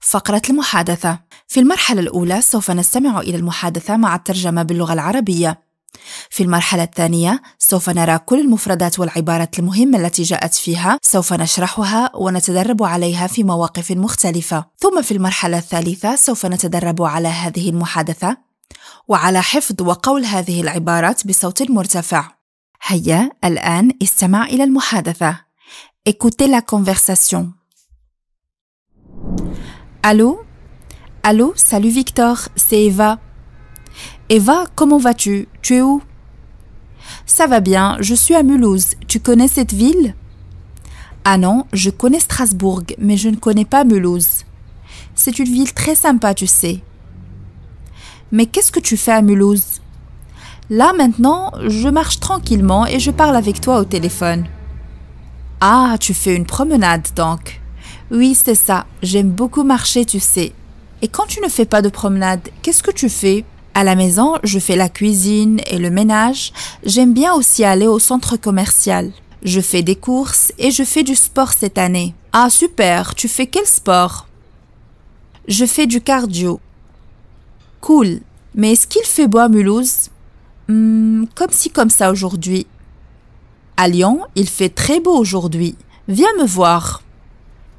فقرة المحادثة في المرحلة الأولى سوف نستمع إلى المحادثة مع الترجمة باللغة العربية في المرحلة الثانية سوف نرى كل المفردات والعبارات المهمة التي جاءت فيها سوف نشرحها ونتدرب عليها في مواقف مختلفة ثم في المرحلة الثالثة سوف نتدرب على هذه المحادثة وعلى حفظ وقول هذه العبارات بصوت مرتفع هيا الآن استمع إلى المحادثة Écoutez la conversation. Allô Allô, salut Victor, c'est Eva. Eva, comment vas-tu Tu es où Ça va bien, je suis à Mulhouse. Tu connais cette ville Ah non, je connais Strasbourg, mais je ne connais pas Mulhouse. C'est une ville très sympa, tu sais. Mais qu'est-ce que tu fais à Mulhouse Là maintenant, je marche tranquillement et je parle avec toi au téléphone. Ah, tu fais une promenade donc. Oui, c'est ça. J'aime beaucoup marcher, tu sais. Et quand tu ne fais pas de promenade, qu'est-ce que tu fais À la maison, je fais la cuisine et le ménage. J'aime bien aussi aller au centre commercial. Je fais des courses et je fais du sport cette année. Ah super, tu fais quel sport Je fais du cardio. Cool, mais est-ce qu'il fait beau à Mulhouse hum, Comme si comme ça aujourd'hui. À Lyon, il fait très beau aujourd'hui. Viens me voir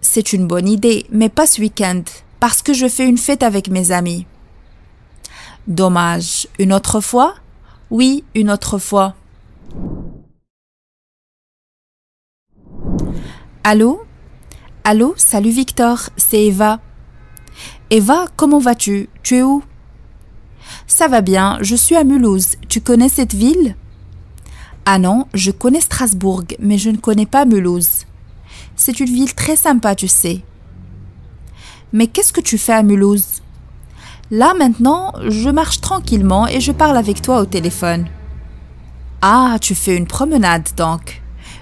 c'est une bonne idée, mais pas ce week-end, parce que je fais une fête avec mes amis. Dommage. Une autre fois Oui, une autre fois. Allô Allô, salut Victor, c'est Eva. Eva, comment vas-tu Tu es où Ça va bien, je suis à Mulhouse. Tu connais cette ville Ah non, je connais Strasbourg, mais je ne connais pas Mulhouse. C'est une ville très sympa, tu sais. Mais qu'est-ce que tu fais à Mulhouse Là maintenant, je marche tranquillement et je parle avec toi au téléphone. Ah, tu fais une promenade donc.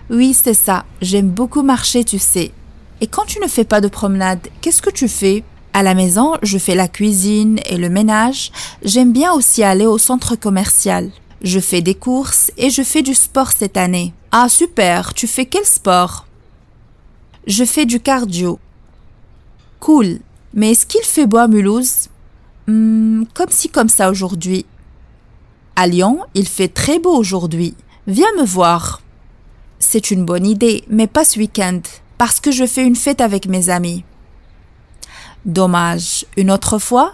Oui, c'est ça. J'aime beaucoup marcher, tu sais. Et quand tu ne fais pas de promenade, qu'est-ce que tu fais À la maison, je fais la cuisine et le ménage. J'aime bien aussi aller au centre commercial. Je fais des courses et je fais du sport cette année. Ah super, tu fais quel sport je fais du cardio. Cool. Mais est-ce qu'il fait beau à Mulhouse hum, Comme si comme ça aujourd'hui. À Lyon, il fait très beau aujourd'hui. Viens me voir. C'est une bonne idée, mais pas ce week-end, parce que je fais une fête avec mes amis. Dommage. Une autre fois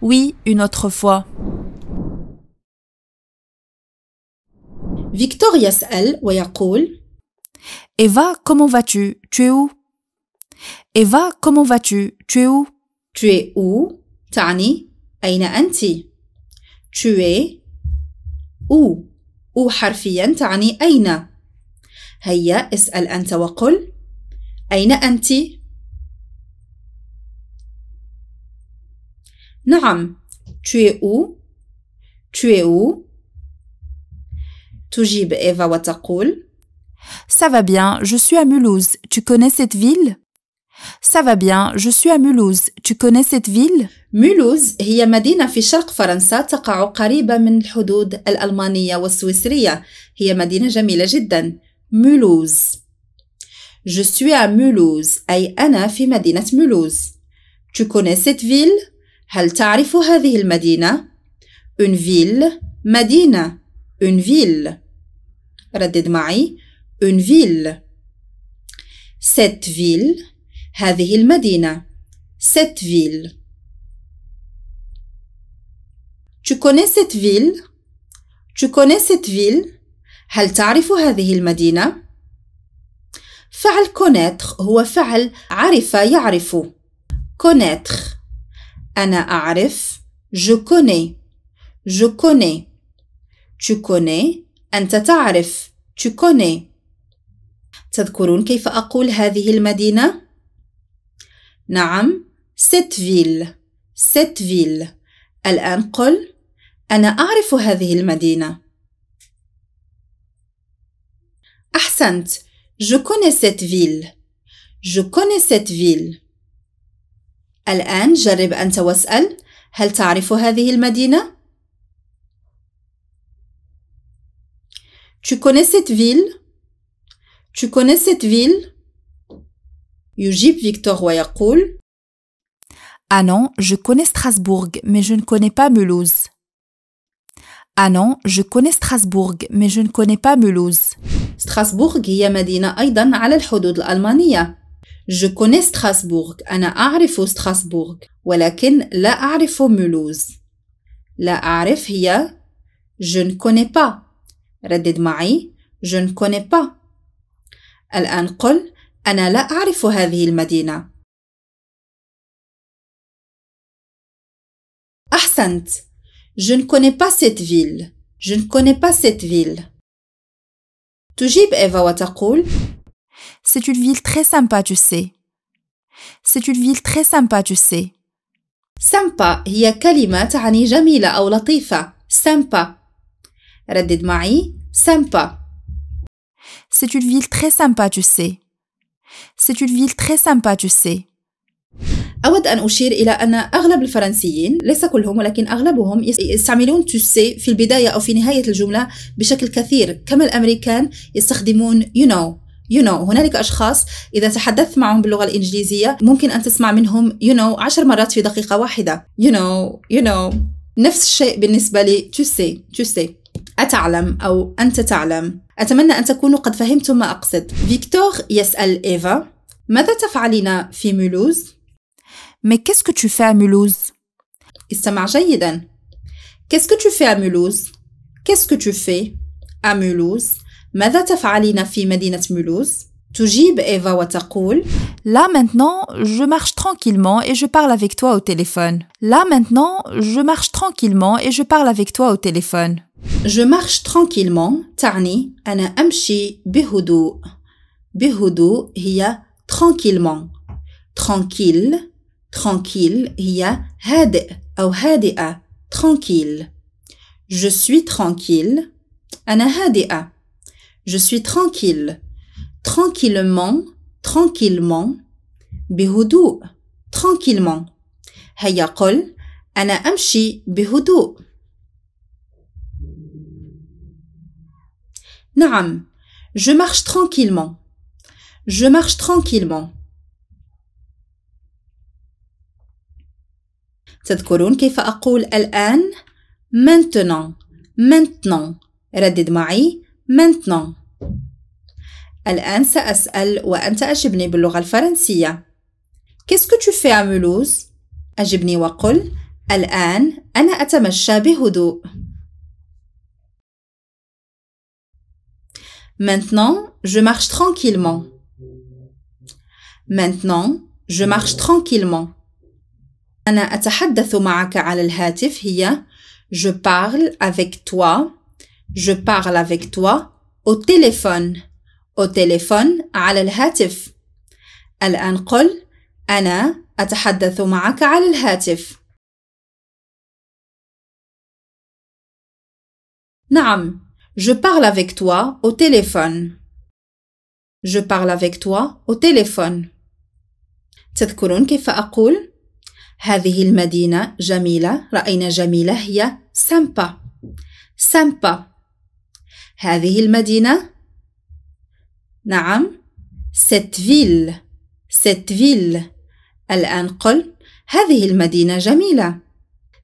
Oui, une autre fois. Eva, comment vas-tu Tu es où Eva, comment vas-tu Tu es où Tu es où Tani, Aina Anti. Tu es où où harfiyan حرفيا تعني أين هيا اسأل أنت وقل Aina Anti. Naam, tu es où tu es où تجيب إيفا وتقول Ça va bien, je suis à Mulhouse. Tu connais cette ville Ça va bien, je suis à Mulhouse. Tu connais cette ville مولوز هي مدينة في شرق فرنسا تقع قريبة من الحدود الألمانية والسويسرية هي مدينة جميلة جدا مولوز Je suis à Mulhouse أي أنا في مدينة مولوز Tu connais cette ville هل تعرف هذه المدينة Une ville مدينة Une ville ردد معي une ville. Cette ville, هذه المدينة. Cette ville. Tu connais cette ville? Tu connais cette ville? هل تعرف هذه المدينة؟ فعل connaître هو فعل عرف يعرف. connaître. أنا أعرف. Je connais. Je connais. Tu connais. أنت تعرف. Tu connais. تذكرون كيف أقول هذه المدينة؟ نعم ست فيل ست فيل الآن قل أنا أعرف هذه المدينة أحسنت Je connais cette ville. Je connais cette ville. الآن جرب أنت واسأل هل تعرف هذه المدينة؟ Tu connais cette ville? Tu connais cette ville Yujib Victor Wayakoul. Ah non, je connais Strasbourg, mais je ne connais pas Mulhouse. Ah non, je connais Strasbourg, mais je ne connais pas Mulhouse. Strasbourg هي مدينة أيضا على الحدود الألمانية. Je connais Strasbourg. أنا أعرف Strasbourg. ولكن لا أعرف Mulhouse. لا أعرف هي je ne connais pas. ردد معي je ne connais pas. الآن قل أنا لا أعرف هذه المدينة أحسنت Je ne connais pas cette ville. Je ne connais pas cette ville. تجيب إيفا وتقول C'est une ville très sympa, tu sais. C'est une ville très sympa, tu sais. سمبا هي كلمة تعني جميلة أو لطيفة. سمبا. ردد معي سامبا C'est une ville très sympa, tu sais. C'est une ville très sympa, tu sais. أود أن أشير إلى أن أغلب الفرنسيين ليس كلهم ولكن أغلبهم يستعملون تو سي في البداية أو في نهاية الجملة بشكل كثير كما الأمريكان يستخدمون you know you know هنالك أشخاص إذا تحدثت معهم باللغة الإنجليزية ممكن أن تسمع منهم you know عشر مرات في دقيقة واحدة you know you know نفس الشيء بالنسبة لي تو سي تو سي أتعلم أو أنت تعلم أتمنى أن تكونوا قد فهمتم ما أقصد فيكتور يسأل إيفا ماذا تفعلين في ميلوز؟ ما كيسكو تو في ملوز؟ استمع جيدا كيسكو تو في ملوز؟ كيسكو تو في؟ أملوز ماذا تفعلين في مدينة ميلوز؟ تجيب إيفا وتقول لا maintenant, je marche tranquillement et je parle avec toi au téléphone. Là maintenant, je marche tranquillement et je parle avec toi au téléphone. Je marche tranquillement Tarni behudo. Behudo, il y tranquillement tranquille tranquille hiya hade ou Hadea, tranquille je suis tranquille Ana je suis tranquille tranquillement tranquillement Behudu tranquillement Hayakol kol, ana amshi نعم je marche tranquillement je marche tranquillement تذكرون كيف أقول الآن maintenant maintenant ردد معي maintenant الآن سأسأل وأنت أجبني باللغة الفرنسية Qu'est-ce que tu fais à Mulhouse؟ أجبني وقل الآن أنا أتمشى بهدوء Maintenant, je marche tranquillement. Maintenant, je marche tranquillement. أنا أتحدث معك على الهاتف هي je parle avec toi je parle avec toi au téléphone au téléphone على الهاتف الآن قل أنا أتحدث معك على الهاتف نعم Je parle avec toi au téléphone. Je parle avec toi au téléphone. تذكرون كيف أقول؟ هذه المدينة جميلة، رأينا جميلة هي سامبا. سامبا. هذه المدينة؟ نعم. ست فيل. ست فيل. الآن قل: هذه المدينة جميلة.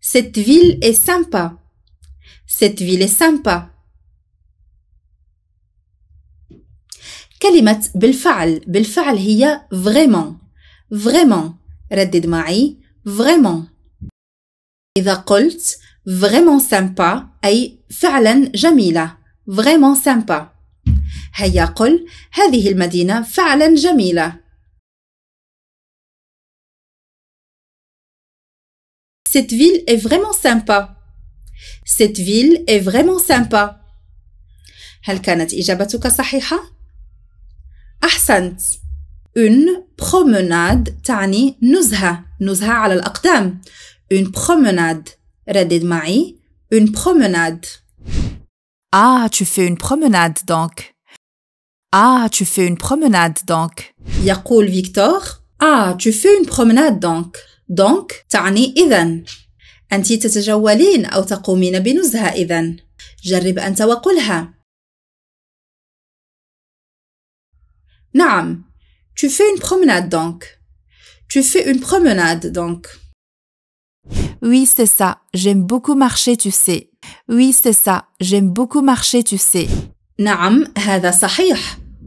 ست فيل إي سامبا. ست فيل إي سامبا. كلمة بالفعل بالفعل هي vraiment vraiment ردد معي vraiment إذا قلت vraiment sympa أي فعلا جميلة vraiment sympa هيا قل هذه المدينة فعلا جميلة Cette ville est vraiment sympa. Cette ville est vraiment sympa. هل كانت إجابتك صحيحة؟ أحسنت اون بروموناد تعني نزهة نزهة على الأقدام اون بروموناد ردد معي اون بروموناد آه tu fais une promenade donc آه tu fais une promenade donc يقول فيكتور آه tu fais une promenade donc donc تعني إذا أنت تتجولين أو تقومين بنزهة إذا جرب أنت وقلها Naam. Tu fais une promenade donc. Tu fais une promenade donc. Oui, c'est ça. J'aime beaucoup marcher, tu sais. Oui, c'est ça. J'aime beaucoup marcher, tu sais. Naam, هذا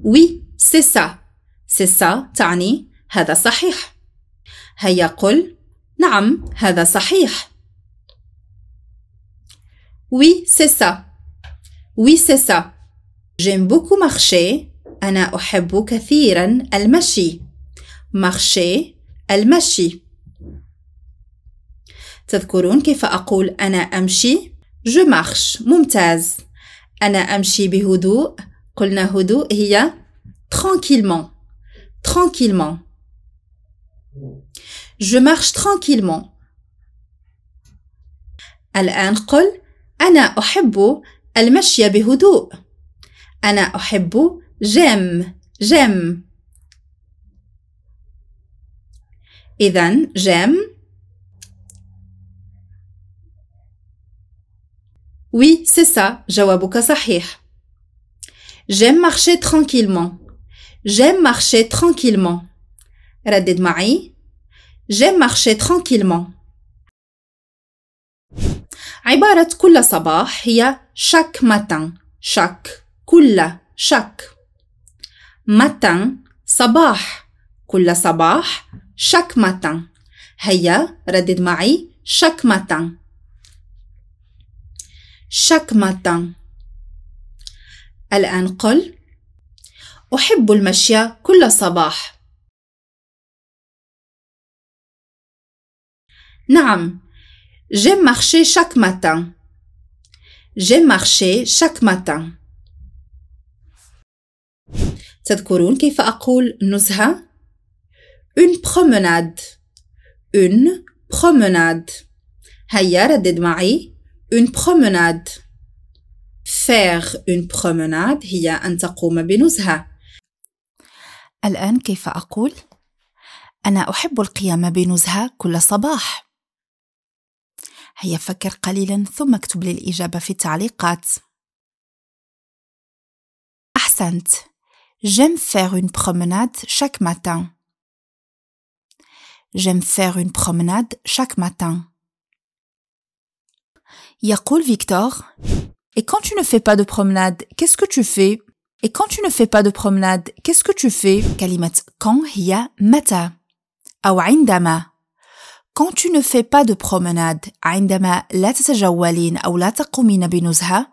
Oui, c'est ça. C'est ça Tani هذا صحيح. هيا قل هذا Oui, c'est ça. Oui, c'est ça. J'aime beaucoup marcher. أنا أحب كثيرا المشي مارشي المشي تذكرون كيف أقول أنا أمشي جو marche ممتاز أنا أمشي بهدوء قلنا هدوء هي tranquillement tranquillement je marche tranquillement الآن قل أنا أحب المشي بهدوء أنا أحب j'aime, j'aime. Ethan, j'aime. Oui, c'est ça. جوابك J'aime marcher tranquillement. J'aime marcher tranquillement. de moi J'aime marcher tranquillement. عبارة كل صباح هي chaque matin. chaque كل chaque ماتان صباح كل صباح شاك ماتان هيا ردد معي شاك ماتان شاك ماتان الآن قل أحب المشي كل صباح نعم جيم مارشي شاك ماتان جيم مارشي شاك ماتان تذكرون كيف أقول نزهة؟ une promenade une promenade هيا ردد معي une promenade faire une promenade هي أن تقوم بنزهة الآن كيف أقول؟ أنا أحب القيام بنزهة كل صباح هيا فكر قليلا ثم اكتب لي الإجابة في التعليقات أحسنت J'aime faire une promenade chaque matin. J'aime faire une promenade chaque matin. Yakoul Victor. Et quand tu ne fais pas de promenade, qu'est-ce que tu fais? Et quand tu ne fais pas de promenade, qu'est-ce que tu fais? Kalimat quand hiya mata. indama. Quand tu ne fais pas de promenade, عندما لا تتجولين أو لا تقومين بنزهة,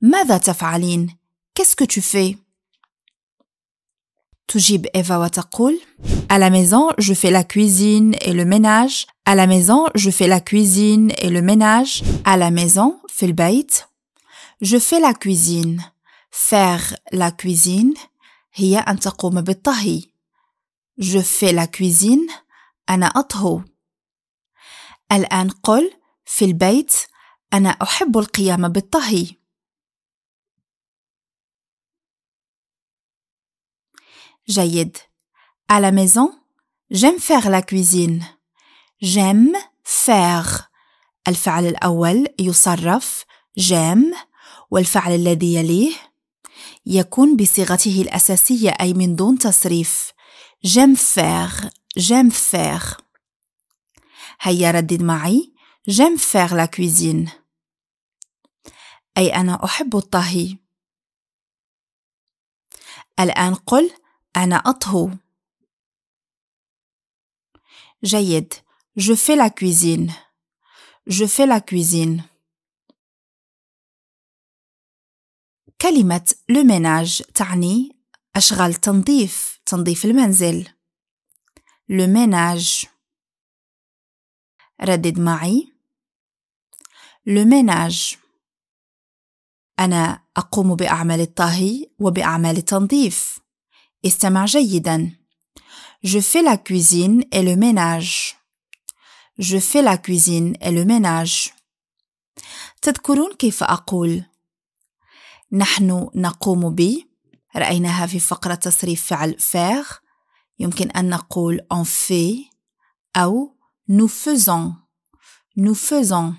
ماذا Qu'est-ce que tu fais? تجيب إيفا وتقول À la maison, je fais la cuisine et le ménage. À la maison, je fais la cuisine et le ménage. À la maison, fil البيت. Je fais la cuisine. Faire la cuisine هي أن تقوم بالطهي. Je fais la cuisine. أنا أطهو. الآن قل في البيت أنا أحب القيام بالطهي. جيد. À la maison, j'aime faire la cuisine. j'aime faire. الفعل الأول يصرف j'aime والفعل الذي يليه يكون بصيغته الأساسية أي من دون تصريف. j'aime faire, j'aime faire. هيا ردد معي j'aime faire la cuisine. أي أنا أحب الطهي. الآن قل أنا أطهو. جيد. Je fais la cuisine. Je fais la cuisine. كلمة le ménage تعني أشغال تنظيف، تنظيف المنزل. Le ménage. ردد معي. Le ménage. أنا أقوم بأعمال الطهي وبأعمال التنظيف. استمع جيدا. Je fais la cuisine et le ménage. Je fais la cuisine et le ménage. تذكرون كيف أقول نحن نقوم ب رأيناها في فقرة تصريف فعل faire يمكن أن نقول on fait أو nous faisons nous faisons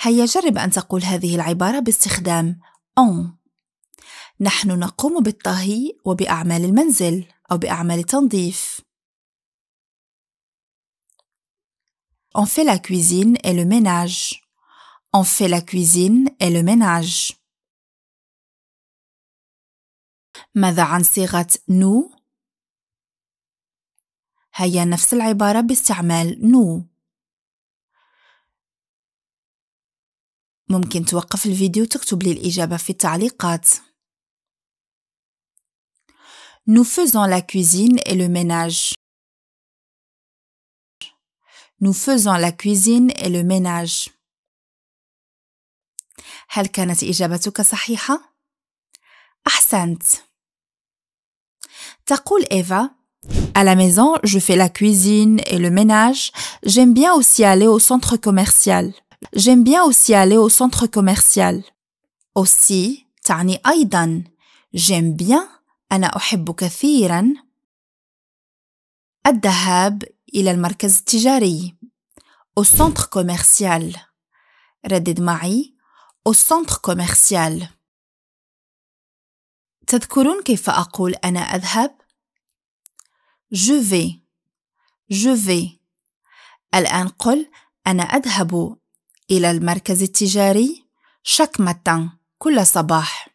هيا جرب أن تقول هذه العبارة باستخدام on نحن نقوم بالطهي وبأعمال المنزل أو بأعمال التنظيف. On fait la cuisine et le ménage. On fait la cuisine et le ménage. ماذا عن صيغة نو؟ هي نفس العبارة باستعمال نو. ممكن توقف الفيديو وتكتب لي الإجابة في التعليقات. Nous faisons la cuisine et le ménage. Nous faisons la cuisine et le ménage. هل كانت تقول À la maison, je fais la cuisine et le ménage. J'aime bien aussi aller au centre commercial. J'aime bien aussi aller au centre commercial. Aussi, تعني أيضا. J'aime bien أنا أحب كثيرا الذهاب إلى المركز التجاري au centre commercial ردد معي au centre commercial تذكرون كيف أقول أنا أذهب؟ je vais je vais الآن قل أنا أذهب إلى المركز التجاري chaque matin كل صباح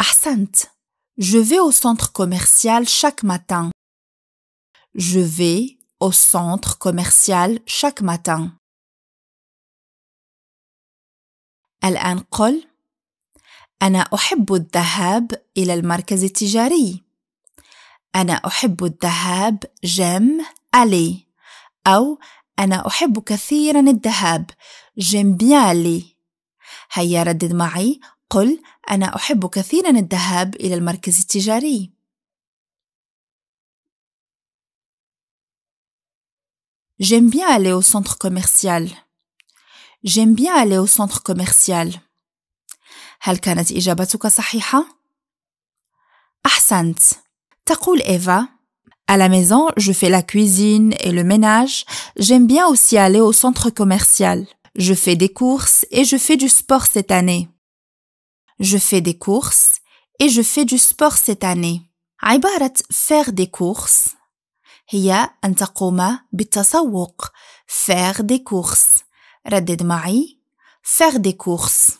أحسنت. Je vais au centre commercial chaque matin. Je vais au centre commercial chaque matin. الآن قل أنا أحب الذهاب إلى المركز التجاري. أنا أحب الذهاب j'aime ألي أو أنا أحب كثيرا الذهاب j'aime bien aller. هيا ردد معي قل أنا أحب كثيرا الذهاب إلى المركز التجاري. J'aime bien aller au centre commercial. J'aime bien aller au centre commercial. هل كانت إجابتك صحيحة؟ أحسنت. تقول إيفا: À la maison, je fais la cuisine et le ménage. J'aime bien aussi aller au centre commercial. Je fais des courses et je fais du sport cette année. Je fais des courses et je fais du sport cette année. عبارة faire des courses هي أن تقوم بالتسوق faire des courses ردد معي faire des courses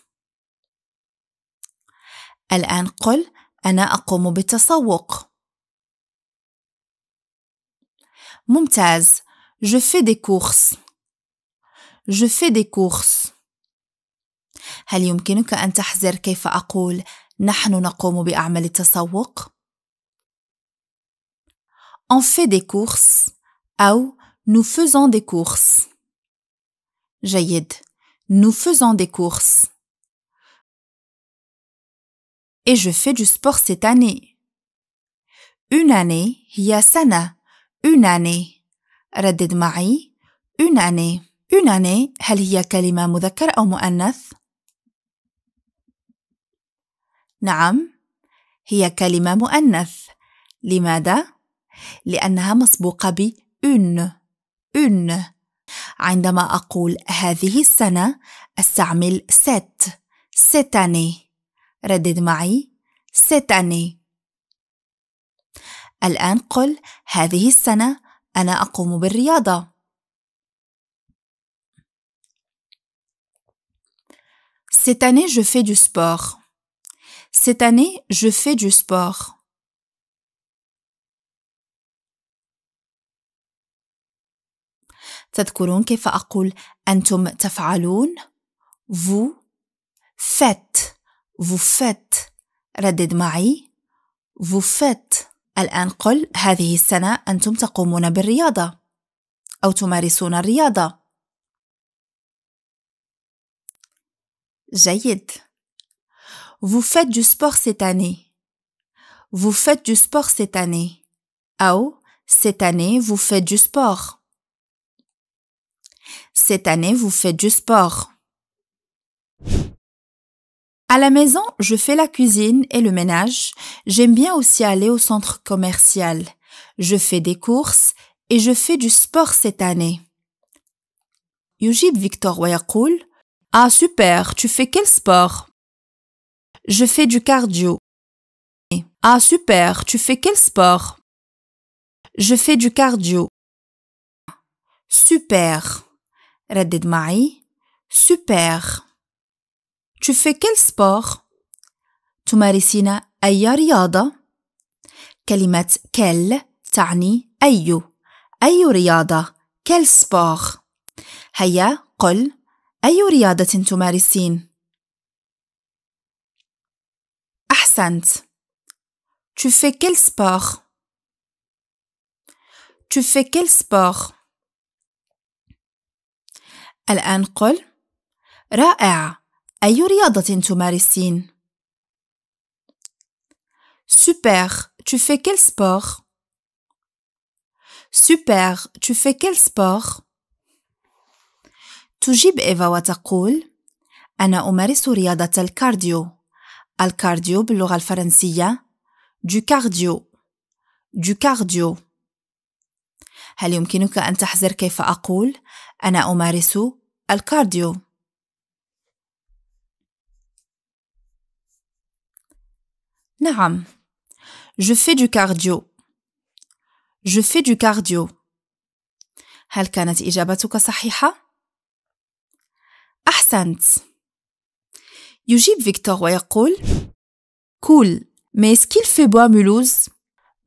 الآن قل أنا أقوم بالتسوق ممتاز je fais des courses je fais des courses هل يمكنك أن تحزر كيف أقول نحن نقوم بأعمال التسوق؟ On fait des courses أو Nous faisons des courses. جيد. Nous faisons des courses. Et je fais du sport cette année. Une année هي سنة. Une année. ردد معي. Une année. Une année هل هي كلمة مذكر أو مؤنث؟ نعم هي كلمة مؤنث لماذا؟ لأنها مسبوقة ب إن إن عندما أقول هذه السنة أستعمل ست ستاني ردد معي ستاني الآن قل هذه السنة أنا أقوم بالرياضة Cette année je fais du sport Cette année, je fais du sport. تذكرون كيف أقول أنتم تفعلون vous faites vous faites ردد معي vous faites الآن قل هذه السنة أنتم تقومون بالرياضة أو تمارسون الرياضة جيد Vous faites du sport cette année. Vous faites du sport cette année. Ah, cette année, vous faites du sport. Cette année, vous faites du sport. À la maison, je fais la cuisine et le ménage. J'aime bien aussi aller au centre commercial. Je fais des courses et je fais du sport cette année. Yujib Victor Wayakul Ah super, tu fais quel sport Je fais du cardio. Ah super, tu fais quel sport Je fais du cardio. Super. ردد معي. Super. Tu fais quel sport تمارسين أي رياضة؟ كلمة كل تعني أي أي رياضة كل سبور هيا قل أي رياضة تمارسين؟ أحسنت. Tu fais quel sport? Tu fais quel sport? الآن قل رائع أي رياضة تمارسين؟ Super, tu fais quel sport? Super, tu fais quel sport? تجيب إيفا وتقول أنا أمارس رياضة الكارديو الكارديو باللغة الفرنسية دو كارديو دو كارديو هل يمكنك أن تحذر كيف أقول أنا أمارس الكارديو نعم Je fais du cardio. Je fais du cardio. هل كانت إجابتك صحيحة؟ أحسنت. Cool, mais est-ce qu'il fait beau à Mulhouse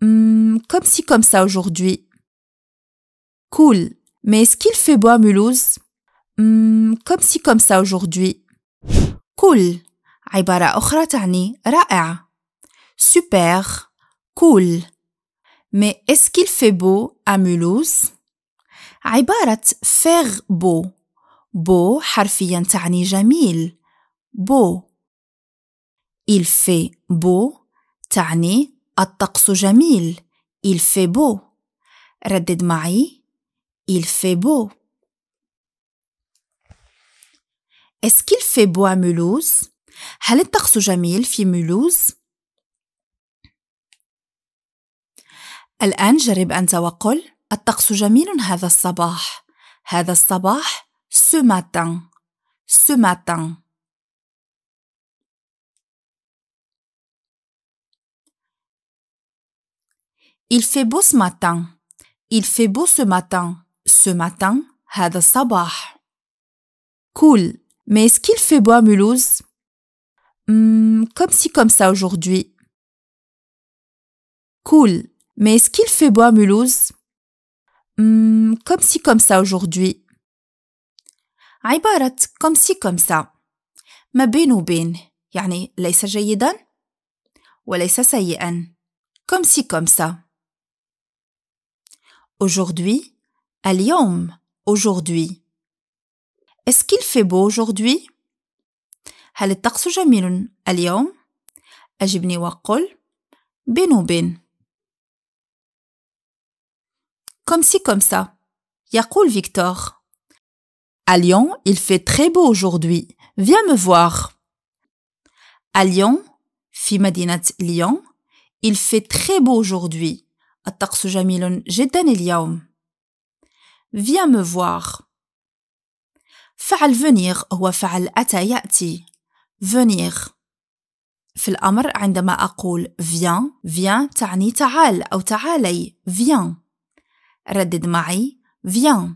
hmm, Comme si comme ça aujourd'hui. Cool, mais est-ce qu'il fait beau à Mulhouse hmm, comme si comme ça aujourd'hui. Cool, عبارة أخرى تعني رائع. Super, cool. Mais est-ce qu'il fait beau à Mulhouse عبارة faire beau. beau حرفيا signifie بو Il fait beau تعني الطقس جميل. Il fait beau. ردد معي. Il fait beau. Est-ce qu'il fait beau à Mulhouse? هل الطقس جميل في مولوز؟ الآن جرب أنت وقل الطقس جميل هذا الصباح هذا الصباح ce matin ce matin Il fait beau ce matin. Il fait beau ce matin. Ce matin, هذا الصباح. Cool. Mais est-ce qu'il fait beau à Mulhouse hmm, Comme si comme ça aujourd'hui. Cool. Mais est-ce qu'il fait beau à Mulhouse hmm, Comme si comme ça aujourd'hui. barat, comme si comme ça. ما بين وبين يعني ليس جيدا وليس سيئا. Comme si comme ça. Aujourd'hui, à Lyon, aujourd'hui. Est-ce qu'il fait beau aujourd'hui? هل الطقس جميل اليوم؟ أجبني وقل بين وبين. Comme si comme ça. Yaqul Victor. À Lyon, il fait très beau aujourd'hui. Viens me voir. À Lyon, fi Lyon, il fait très beau aujourd'hui. الطقس جميل جدا اليوم. Viens me voir. فعل venir هو فعل أتى يأتي. venir. في الأمر عندما أقول viens, viens تعني تعال أو تعالي. viens. ردد معي viens.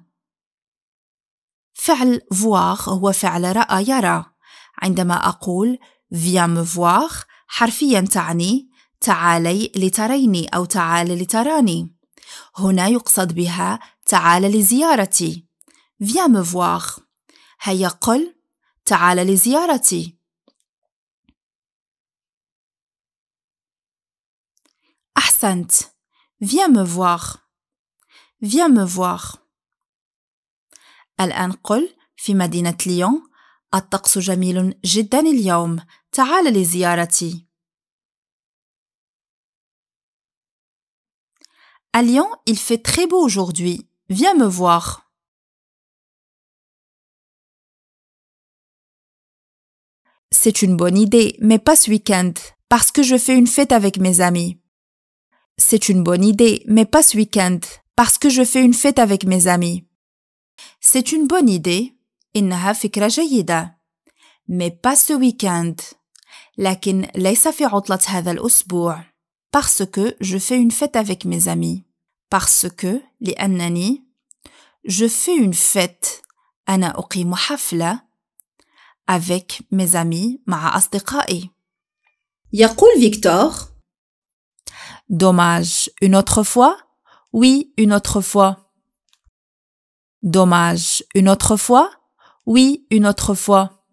فعل voir هو فعل رأى يرى. عندما أقول viens me voir حرفيا تعني تعالي لتريني أو تعالي لتراني هنا يقصد بها تعال لزيارتي Viens me voir هيا قل تعال لزيارتي أحسنت Viens me voir Viens me voir الآن قل في مدينة ليون الطقس جميل جدا اليوم تعال لزيارتي À Lyon, il fait très beau aujourd'hui. Viens me voir. C'est une bonne idée, mais pas ce week-end, parce que je fais une fête avec mes amis. C'est une bonne idée, mais pas ce week-end, parce que je fais une fête avec mes amis. C'est une bonne idée. Mais pas ce week-end. لكن ليس في هذا Parce que je fais une fête avec mes amis parce que les annani je fais une fête ana hafla avec mes amis Ma Yakul Victor Dommage une autre fois Oui une autre fois Dommage une autre fois Oui une autre fois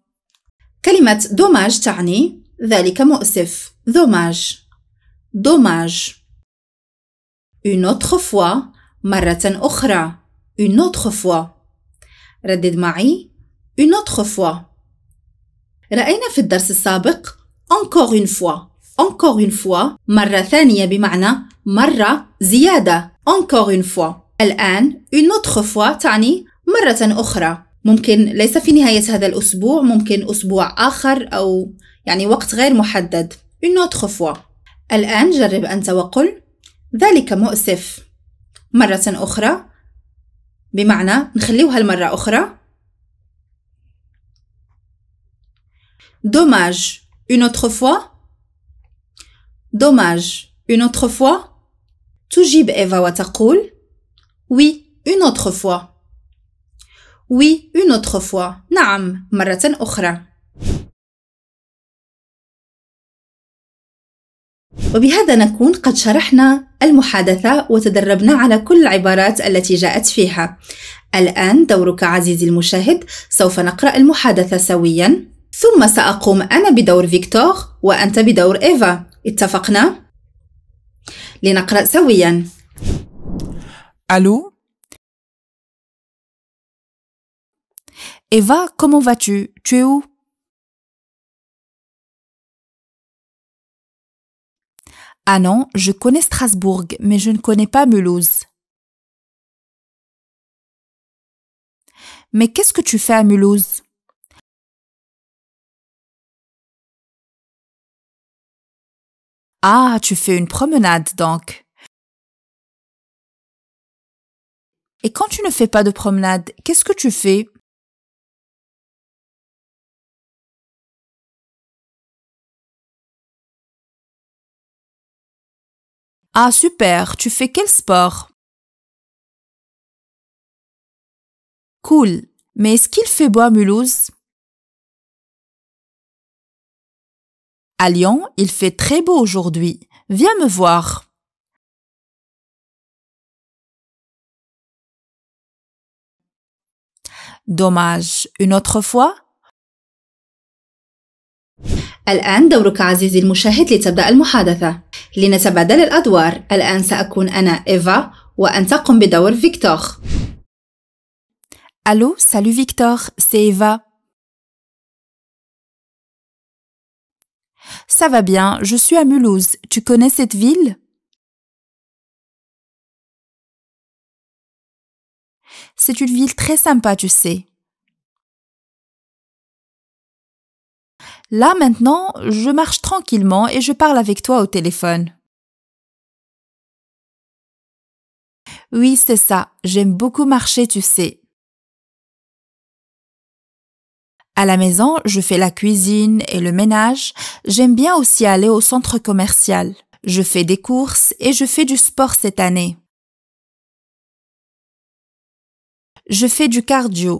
Kalimat dommage تعني ذلك مؤسف dommage dommage une autre fois مرة أخرى une autre fois ردد معي une autre fois رأينا في الدرس السابق encore une fois encore une fois مرة ثانية بمعنى مرة زيادة encore une fois الآن une autre fois تعني مرة أخرى ممكن ليس في نهاية هذا الأسبوع ممكن أسبوع آخر أو يعني وقت غير محدد une autre fois الآن جرب أنت وقل ذلك مؤسف مرة أخرى بمعنى نخليوها المرة أخرى دوماج une autre fois دوماج une autre fois تجيب إيفا وتقول وي une autre fois وي une autre fois نعم مرة أخرى وبهذا نكون قد شرحنا المحادثة وتدربنا على كل العبارات التي جاءت فيها الآن دورك عزيزي المشاهد سوف نقرأ المحادثة سويا ثم سأقوم أنا بدور فيكتور وأنت بدور إيفا اتفقنا؟ لنقرأ سويا ألو؟ إيفا، كومون فاتو؟ تيو Tu es où Ah non, je connais Strasbourg, mais je ne connais pas Mulhouse. Mais qu'est-ce que tu fais à Mulhouse Ah, tu fais une promenade donc. Et quand tu ne fais pas de promenade, qu'est-ce que tu fais Ah super, tu fais quel sport Cool, mais est-ce qu'il fait beau à Mulhouse À Lyon, il fait très beau aujourd'hui. Viens me voir. Dommage, une autre fois الآن دورك عزيزي المشاهد لتبدأ المحادثة لنتبادل الأدوار الآن سأكون أنا إيفا وأنت قم بدور فيكتور ألو سالو فيكتور سي إيفا Ça va bien, je suis à Mulhouse. Tu connais cette ville C'est une ville très sympa, tu sais. Là maintenant, je marche tranquillement et je parle avec toi au téléphone. Oui, c'est ça. J'aime beaucoup marcher, tu sais. À la maison, je fais la cuisine et le ménage. J'aime bien aussi aller au centre commercial. Je fais des courses et je fais du sport cette année. Je fais du cardio.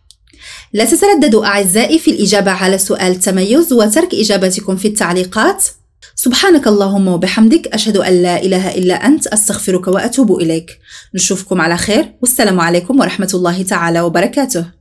لا تترددوا أعزائي في الإجابة على سؤال التميز وترك إجاباتكم في التعليقات سبحانك اللهم وبحمدك أشهد أن لا إله إلا أنت أستغفرك وأتوب إليك نشوفكم على خير والسلام عليكم ورحمة الله تعالى وبركاته